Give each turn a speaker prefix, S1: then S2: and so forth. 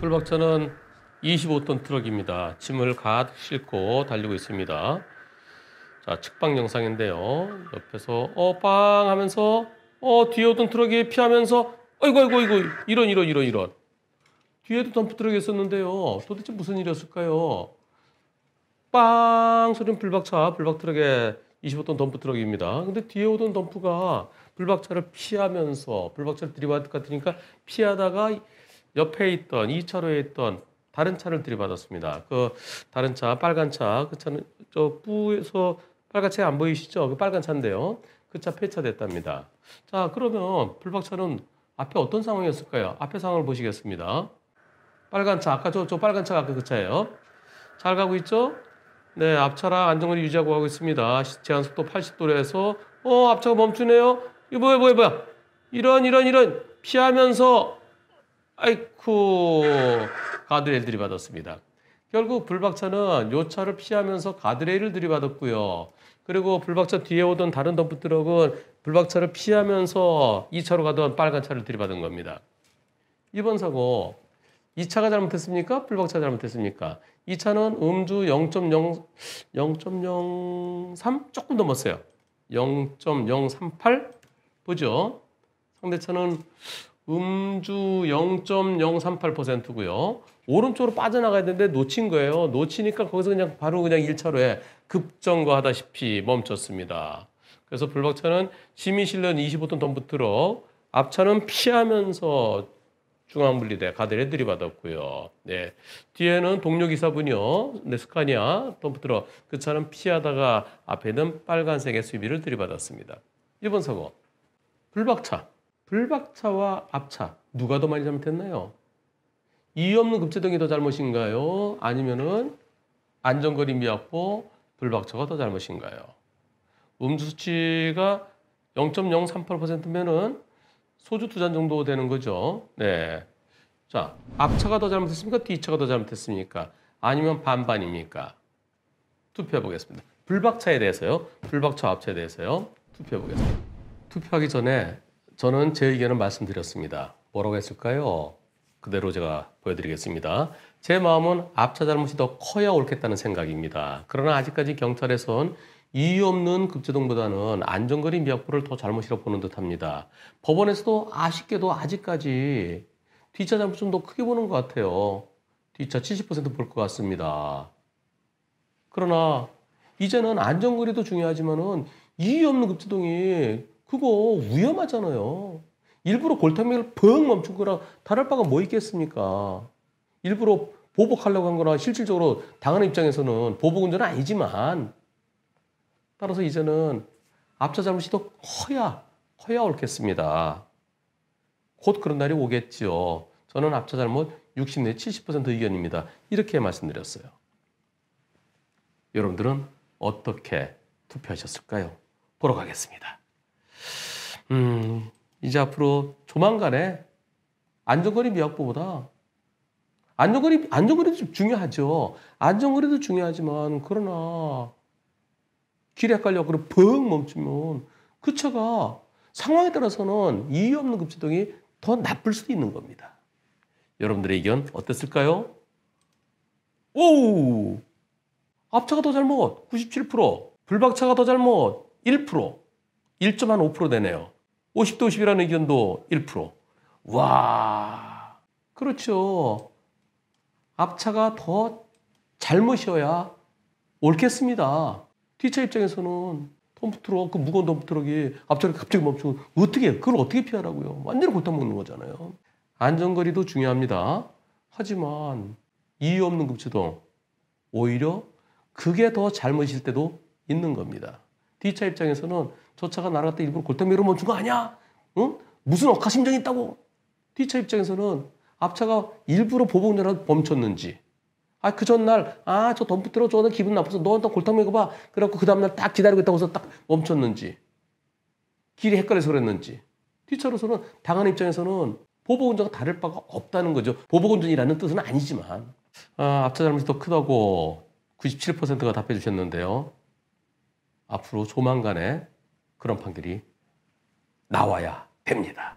S1: 꿀박차는 25톤 트럭입니다. 짐을 가득 싣고 달리고 있습니다. 자, 측방 영상인데요. 옆에서 어빵 하면서 어 뒤에 오던 트럭이 피하면서 어이구 어이구 어이구 이런 이런 이런 이런 뒤에도 덤프 트럭이 있었는데요. 도대체 무슨 일이었을까요? 빵 소리는 불박차 불박 트럭의 25톤 덤프 트럭입니다. 근데 뒤에 오던 덤프가 불박차를 피하면서 불박차를 들이받을 것 같으니까 피하다가 옆에 있던 2차로에 있던 다른 차를 들이받았습니다. 그 다른 차, 빨간 차, 그 차는 저 뿌에서 빨간 차안 보이시죠? 그 빨간 차인데요. 그 차 폐차됐답니다. 자, 그러면 불박차는 앞에 어떤 상황이었을까요? 앞에 상황을 보시겠습니다. 빨간 차, 아까 저, 저 빨간 차가 그 차예요. 잘 가고 있죠? 네, 앞차랑 안정을 유지하고 가고 있습니다. 제한 속도 80도로 해서, 어, 앞차가 멈추네요? 이거 뭐야, 뭐야, 뭐야? 이런, 이런, 이런. 피하면서 아이쿠 가드레일 들이받았습니다. 결국 불박차는 요 차를 피하면서 가드레일을 들이받았고요. 그리고 불박차 뒤에 오던 다른 덤프트럭은 불박차를 피하면서 2차로 가던 빨간 차를 들이받은 겁니다. 이번 사고 2차가 잘못했습니까? 불박차 잘못했습니까? 2차는 음주 0.0 0.03 조금 넘었어요. 0.038 보죠. 상대차는 음주 0.038%고요. 오른쪽으로 빠져나가야 되는데 놓친 거예요. 놓치니까 거기서 그냥 바로 그냥 1차로에 급정거하다시피 멈췄습니다. 그래서 블박차는 시민실련 25톤 덤프트럭, 앞차는 피하면서 중앙분리대 가드를 들이받았고요. 네. 뒤에는 동료 기사분이요. 네, 스카니아 덤프트럭. 그 차는 피하다가 앞에 는 빨간색의 수비를 들이받았습니다. 1번 사고. 불박차 불박차와 앞차 누가 더 많이 잘못했나요? 이유 없는 급제동이 더 잘못인가요? 아니면은 안전거리 미확보 불박차가 더 잘못인가요? 음주 수치가 0.038%면은 소주 두잔 정도 되는 거죠. 네. 자, 앞차가 더 잘못했습니까? 뒤차가 더 잘못했습니까? 아니면 반반입니까? 투표해 보겠습니다. 불박차에 대해서요. 불박차 앞차에 대해서요. 투표해 보겠습니다. 투표하기 전에 저는 제 의견을 말씀드렸습니다. 뭐라고 했을까요? 그대로 제가 보여드리겠습니다. 제 마음은 앞차 잘못이 더 커야 옳겠다는 생각입니다. 그러나 아직까지 경찰에선 이유 없는 급제동보다는 안전거리 미확보를 더 잘못이라 고 보는 듯합니다. 법원에서도 아쉽게도 아직까지 뒷차 잘못 좀 더 크게 보는 것 같아요. 뒷차 70%볼 것 같습니다. 그러나 이제는 안전거리도 중요하지만은 이유 없는 급제동이 그거 위험하잖아요. 일부러 골타매을벙 멈춘 거라 다를 바가 뭐 있겠습니까? 일부러 보복하려고 한 거라 실질적으로 당하는 입장에서는 보복 운전은 아니지만 따라서 이제는 앞차 잘못이 더 커야 커야 옳겠습니다. 곧 그런 날이 오겠지요. 저는 앞차 잘못 60 내 70% 의견입니다. 이렇게 말씀드렸어요. 여러분들은 어떻게 투표하셨을까요? 보러 가겠습니다. 음, 이제 앞으로 조만간에 안전거리 미확보보다 안전거리 안전거리도 중요하죠. 안전거리도 중요하지만 그러나 길에 헷갈려 그럼 벙 멈추면 그 차가 상황에 따라서는 이유 없는 급제동이 더 나쁠 수도 있는 겁니다. 여러분들의 의견 어땠을까요? 오! 앞차가 더 잘못 97% 불박차가 더 잘못 1% 1.5% 되네요. 50대 50이라는 의견도 1%. 와. 그렇죠. 앞차가 더 잘못이어야 옳겠습니다. 뒤차 입장에서는 덤프트럭, 그 무거운 덤프트럭이 앞차를 갑자기 멈추고 어떻게, 그걸 어떻게 피하라고요? 완전히 골탕 먹는 거잖아요. 안전거리도 중요합니다. 하지만 이유 없는 급제동 오히려 그게 더 잘못일 때도 있는 겁니다. D차 입장에서는 저 차가 날아갔다 일부러 골탕미로 멈춘 거 아니야? 응? 무슨 억하심정이 있다고? 뒤차 입장에서는 앞차가 일부러 보복내라 멈췄는지 아, 그 전날, 아, 저 덤프트럭 저는 기분 나빠서 너한테 골탕 먹어봐. 그래갖고 그 다음날 딱 기다리고 있다고 해서 딱 멈췄는지, 길이 헷갈려서 그랬는지, 뒤차로서는 당한 입장에서는 보복운전과 다를 바가 없다는 거죠. 보복운전이라는 뜻은 아니지만, 아, 앞차 잘못이 더 크다고 97%가 답해 주셨는데요. 앞으로 조만간에 그런 판결이 나와야 됩니다.